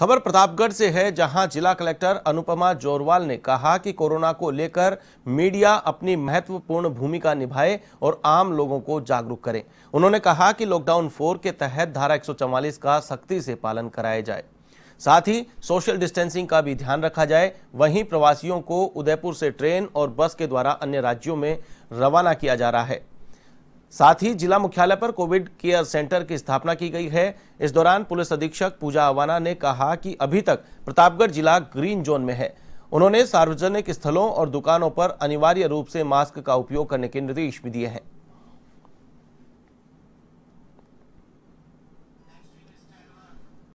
खबर प्रतापगढ़ से है जहां जिला कलेक्टर अनुपमा जोरवाल ने कहा कि कोरोना को लेकर मीडिया अपनी महत्वपूर्ण भूमिका निभाए और आम लोगों को जागरूक करें उन्होंने कहा कि लॉकडाउन फोर के तहत धारा एक का सख्ती से पालन कराया जाए साथ ही सोशल डिस्टेंसिंग का भी ध्यान रखा जाए वहीं प्रवासियों को उदयपुर से ट्रेन और बस के द्वारा अन्य राज्यों में रवाना किया जा रहा है साथ ही जिला मुख्यालय पर कोविड केयर सेंटर की स्थापना की गई है इस दौरान पुलिस अधीक्षक पूजा अवाना ने कहा कि अभी तक प्रतापगढ़ जिला ग्रीन जोन में है उन्होंने सार्वजनिक स्थलों और दुकानों पर अनिवार्य रूप से मास्क का उपयोग करने के निर्देश भी दिए हैं